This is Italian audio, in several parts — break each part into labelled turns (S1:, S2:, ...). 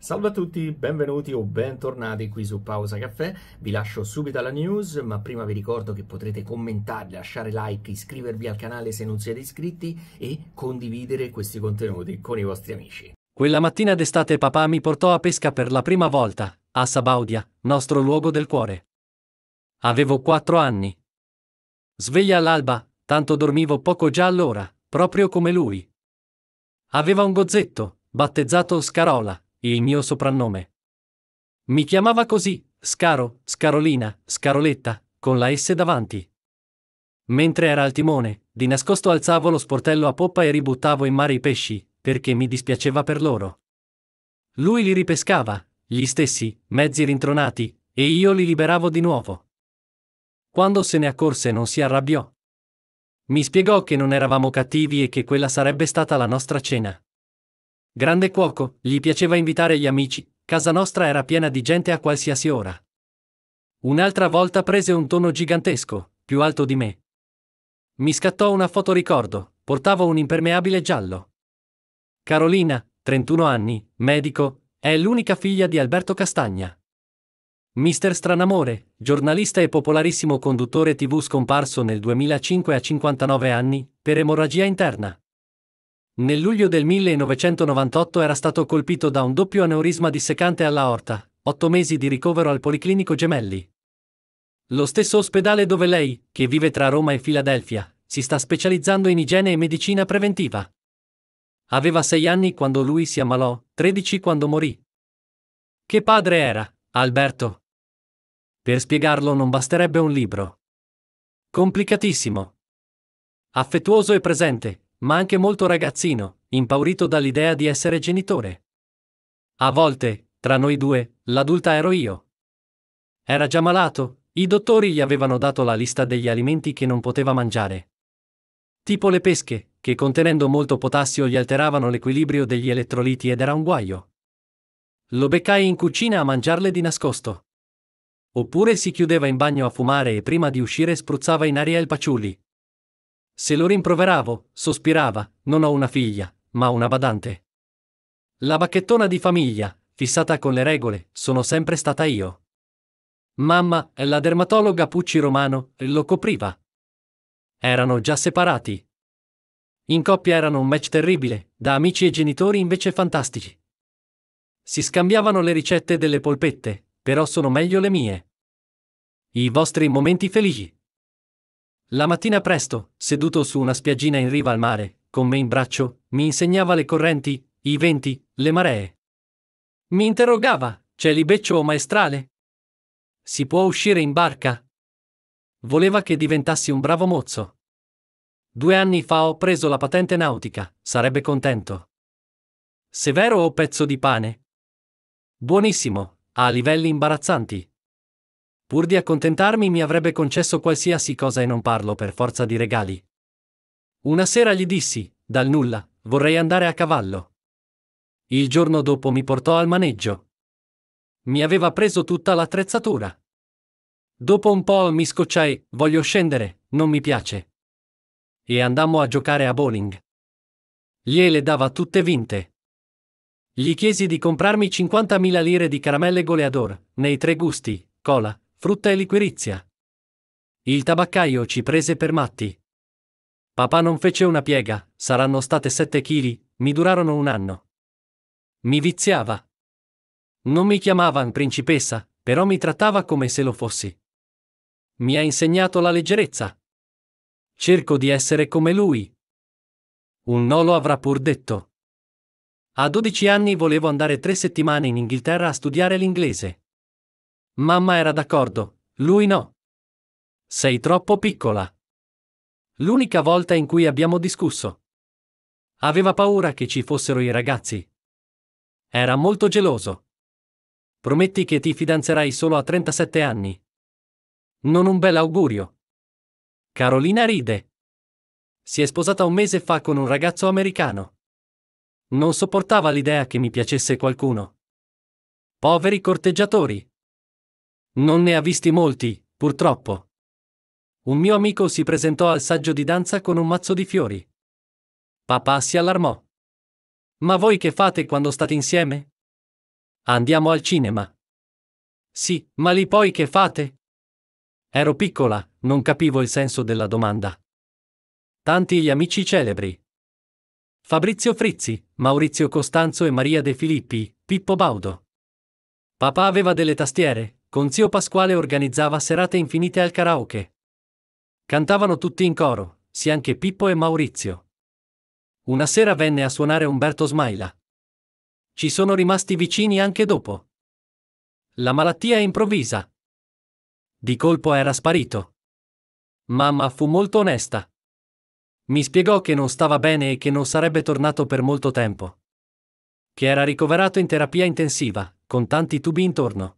S1: Salve a tutti, benvenuti o bentornati qui su Pausa Caffè. Vi lascio subito alla news, ma prima vi ricordo che potrete commentare, lasciare like, iscrivervi al canale se non siete iscritti e condividere questi contenuti con i vostri amici. Quella mattina d'estate papà mi portò a pesca per la prima volta, a Sabaudia, nostro luogo del cuore. Avevo quattro anni. Sveglia all'alba, tanto dormivo poco già allora, proprio come lui. Aveva un gozzetto, battezzato Scarola, il mio soprannome. Mi chiamava così, Scaro, Scarolina, Scaroletta, con la S davanti. Mentre era al timone, di nascosto alzavo lo sportello a poppa e ributtavo in mare i pesci, perché mi dispiaceva per loro. Lui li ripescava, gli stessi, mezzi rintronati, e io li liberavo di nuovo. Quando se ne accorse non si arrabbiò. Mi spiegò che non eravamo cattivi e che quella sarebbe stata la nostra cena. Grande cuoco, gli piaceva invitare gli amici, casa nostra era piena di gente a qualsiasi ora. Un'altra volta prese un tono gigantesco, più alto di me. Mi scattò una foto ricordo, portavo un impermeabile giallo. Carolina, 31 anni, medico, è l'unica figlia di Alberto Castagna. Mister Stranamore, giornalista e popolarissimo conduttore TV scomparso nel 2005 a 59 anni, per emorragia interna. Nel luglio del 1998 era stato colpito da un doppio aneurisma dissecante all'aorta, otto mesi di ricovero al Policlinico Gemelli. Lo stesso ospedale dove lei, che vive tra Roma e Filadelfia, si sta specializzando in igiene e medicina preventiva. Aveva sei anni quando lui si ammalò, tredici quando morì. Che padre era, Alberto? Per spiegarlo non basterebbe un libro. Complicatissimo. Affettuoso e presente, ma anche molto ragazzino, impaurito dall'idea di essere genitore. A volte, tra noi due, l'adulta ero io. Era già malato, i dottori gli avevano dato la lista degli alimenti che non poteva mangiare. Tipo le pesche, che contenendo molto potassio gli alteravano l'equilibrio degli elettroliti ed era un guaio. Lo beccai in cucina a mangiarle di nascosto. Oppure si chiudeva in bagno a fumare e prima di uscire spruzzava in aria il paciulli. Se lo rimproveravo, sospirava, non ho una figlia, ma una badante. La bacchettona di famiglia, fissata con le regole, sono sempre stata io. Mamma, la dermatologa Pucci Romano, lo copriva. Erano già separati. In coppia erano un match terribile, da amici e genitori invece fantastici. Si scambiavano le ricette delle polpette, però sono meglio le mie. I vostri momenti felici. La mattina presto, seduto su una spiaggina in riva al mare, con me in braccio, mi insegnava le correnti, i venti, le maree. Mi interrogava, c'è libeccio o maestrale? Si può uscire in barca? Voleva che diventassi un bravo mozzo. Due anni fa ho preso la patente nautica, sarebbe contento. Severo o pezzo di pane? Buonissimo, a livelli imbarazzanti, Pur di accontentarmi mi avrebbe concesso qualsiasi cosa e non parlo per forza di regali. Una sera gli dissi, dal nulla, vorrei andare a cavallo. Il giorno dopo mi portò al maneggio. Mi aveva preso tutta l'attrezzatura. Dopo un po' mi scocciai, voglio scendere, non mi piace. E andammo a giocare a bowling. Gliele dava tutte vinte. Gli chiesi di comprarmi 50.000 lire di caramelle goleador, nei tre gusti, cola, frutta e liquirizia. Il tabaccaio ci prese per matti. Papà non fece una piega, saranno state sette chili, mi durarono un anno. Mi viziava. Non mi chiamavan principessa, però mi trattava come se lo fossi. Mi ha insegnato la leggerezza. Cerco di essere come lui. Un no lo avrà pur detto. A 12 anni volevo andare tre settimane in Inghilterra a studiare l'inglese. Mamma era d'accordo, lui no. Sei troppo piccola. L'unica volta in cui abbiamo discusso. Aveva paura che ci fossero i ragazzi. Era molto geloso. Prometti che ti fidanzerai solo a 37 anni. Non un bel augurio. Carolina ride. Si è sposata un mese fa con un ragazzo americano. Non sopportava l'idea che mi piacesse qualcuno. Poveri corteggiatori. Non ne ha visti molti, purtroppo. Un mio amico si presentò al saggio di danza con un mazzo di fiori. Papà si allarmò. Ma voi che fate quando state insieme? Andiamo al cinema. Sì, ma lì poi che fate? Ero piccola, non capivo il senso della domanda. Tanti gli amici celebri. Fabrizio Frizzi, Maurizio Costanzo e Maria De Filippi, Pippo Baudo. Papà aveva delle tastiere, con zio Pasquale organizzava serate infinite al karaoke. Cantavano tutti in coro, sia anche Pippo e Maurizio. Una sera venne a suonare Umberto Smaila. Ci sono rimasti vicini anche dopo. La malattia è improvvisa. Di colpo era sparito. Mamma fu molto onesta. Mi spiegò che non stava bene e che non sarebbe tornato per molto tempo. Che era ricoverato in terapia intensiva, con tanti tubi intorno.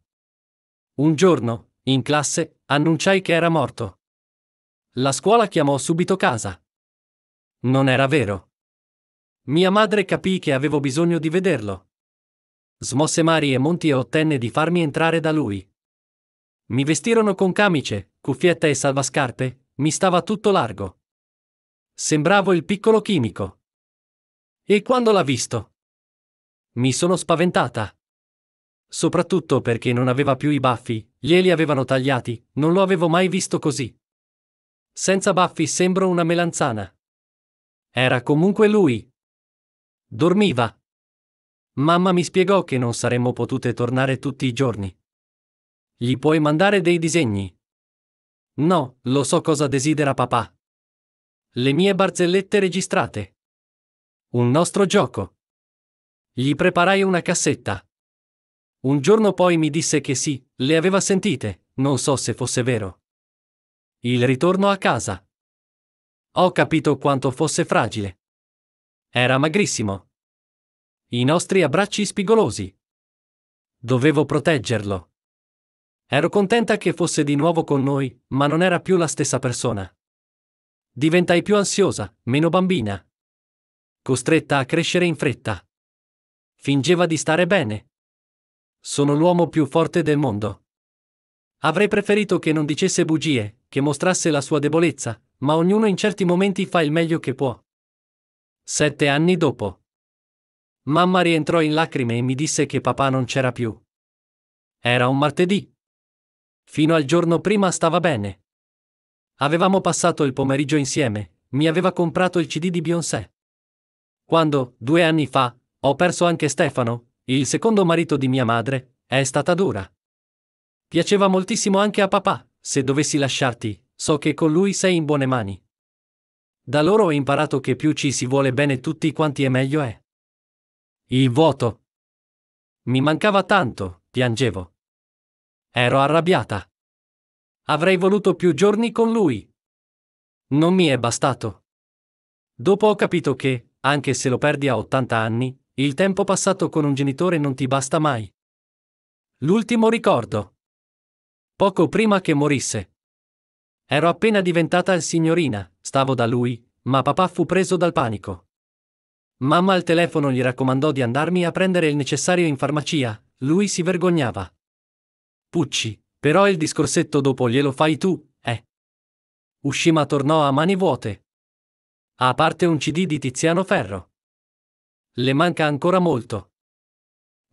S1: Un giorno, in classe, annunciai che era morto. La scuola chiamò subito casa. Non era vero. Mia madre capì che avevo bisogno di vederlo. Smosse mari e monti e ottenne di farmi entrare da lui. Mi vestirono con camice, cuffietta e salvascarpe, mi stava tutto largo. Sembravo il piccolo chimico. E quando l'ha visto? Mi sono spaventata soprattutto perché non aveva più i baffi, glieli avevano tagliati, non lo avevo mai visto così. Senza baffi sembro una melanzana. Era comunque lui. Dormiva. Mamma mi spiegò che non saremmo potute tornare tutti i giorni. Gli puoi mandare dei disegni? No, lo so cosa desidera papà. Le mie barzellette registrate. Un nostro gioco. Gli preparai una cassetta. Un giorno poi mi disse che sì, le aveva sentite, non so se fosse vero. Il ritorno a casa. Ho capito quanto fosse fragile. Era magrissimo. I nostri abbracci spigolosi. Dovevo proteggerlo. Ero contenta che fosse di nuovo con noi, ma non era più la stessa persona. Diventai più ansiosa, meno bambina. Costretta a crescere in fretta. Fingeva di stare bene, sono l'uomo più forte del mondo. Avrei preferito che non dicesse bugie, che mostrasse la sua debolezza, ma ognuno in certi momenti fa il meglio che può. Sette anni dopo. Mamma rientrò in lacrime e mi disse che papà non c'era più. Era un martedì. Fino al giorno prima stava bene. Avevamo passato il pomeriggio insieme, mi aveva comprato il CD di Beyoncé. Quando, due anni fa, ho perso anche Stefano, il secondo marito di mia madre è stata dura. Piaceva moltissimo anche a papà, se dovessi lasciarti, so che con lui sei in buone mani. Da loro ho imparato che più ci si vuole bene tutti quanti e meglio è. Il vuoto. Mi mancava tanto, piangevo. Ero arrabbiata. Avrei voluto più giorni con lui. Non mi è bastato. Dopo ho capito che, anche se lo perdi a 80 anni, il tempo passato con un genitore non ti basta mai. L'ultimo ricordo. Poco prima che morisse. Ero appena diventata signorina, stavo da lui, ma papà fu preso dal panico. Mamma al telefono gli raccomandò di andarmi a prendere il necessario in farmacia, lui si vergognava. Pucci, però il discorsetto dopo glielo fai tu, eh. Ushima tornò a mani vuote. A parte un CD di Tiziano Ferro. Le manca ancora molto.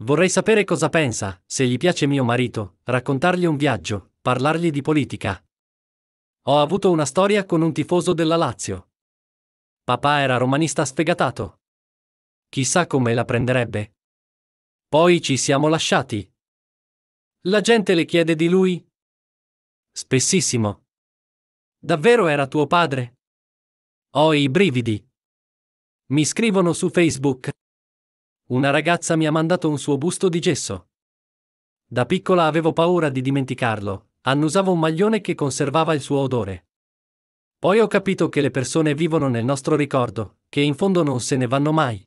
S1: Vorrei sapere cosa pensa, se gli piace mio marito, raccontargli un viaggio, parlargli di politica. Ho avuto una storia con un tifoso della Lazio. Papà era romanista sfegatato. Chissà come la prenderebbe. Poi ci siamo lasciati. La gente le chiede di lui? Spessissimo. Davvero era tuo padre? Ho i brividi, mi scrivono su Facebook. Una ragazza mi ha mandato un suo busto di gesso. Da piccola avevo paura di dimenticarlo, annusavo un maglione che conservava il suo odore. Poi ho capito che le persone vivono nel nostro ricordo, che in fondo non se ne vanno mai.